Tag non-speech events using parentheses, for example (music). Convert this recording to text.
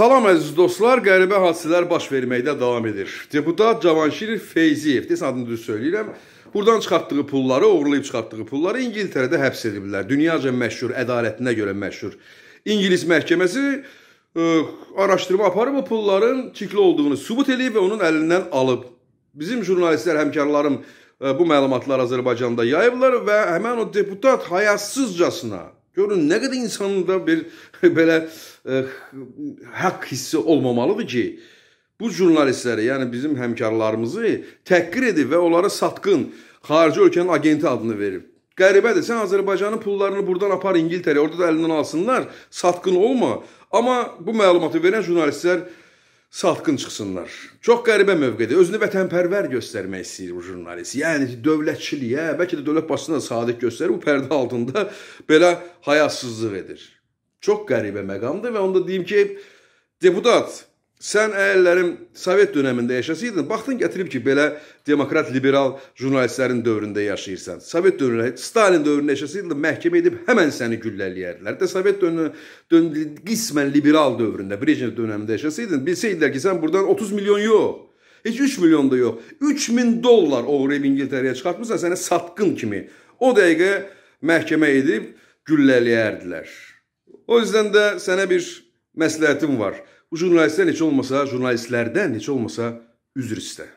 Salam əziz dostlar, qəribə hadisələr baş verməkdə davam edir. Deputat Cavanşir Feyziyev, desin adını düz söyləyirəm, buradan çıxartdığı pulları, oğurlayıb çıxartdığı pulları İngiltərədə həbs ediblər. Dünyaca məşhur, ədalətinə görə məşhur. İngiliz məhkəməsi ə, e, araşdırma aparıb o pulların çikli olduğunu sübut eləyib və onun əlindən alıb. Bizim jurnalistlər, həmkarlarım ə, e, bu məlumatlar Azərbaycanda yayıblar və həmən o deputat hayasızcasına Görün, nə qədər insanda bir (laughs) belə ə, e, haqq hissi olmamalıdır ki, bu jurnalistləri, yəni bizim həmkarlarımızı təhqir edib və onlara satqın, xarici ölkənin agenti adını verib. Qəribədir, sən Azərbaycanın pullarını buradan apar İngiltərəyə, orada da əlindən alsınlar, satqın olma. Amma bu məlumatı verən jurnalistlər salqın çıxsınlar. Çox qəribə mövqedir. Özünü vətənpərvər göstərmək istəyir bu jurnalist. Yəni dövlətçiliyə, bəlkə də dövlət basına sadiq göstərir, bu pərdə altında belə hayasızlıq edir. Çox qəribə məqamdır və onda deyim ki, deputat Sən əyəllərim Sovet dövründə yaşasıydın, baxdın gətirib ki, belə demokrat liberal jurnalistlərin dövründə yaşayırsan. Sovet dövründə, Stalin dövründə yaşasıydın, məhkəmə edib həmən səni güllələyərdilər. Də Sovet dövründə qismən liberal dövründə, Brejnev dövründə yaşasıydın, bilsəydilər ki, sən burdan 30 milyon yox, heç 3 milyon da yox, 3000 dollar oğrayıb İngiltərəyə çıxartmısan, sənə satqın kimi o dəqiqə məhkəmə edib güllələyərdilər. O yüzden de sənə bir məsləhətim var. Bu jurnalistdən heç olmasa, jurnalistlərdən heç olmasa üzr istə.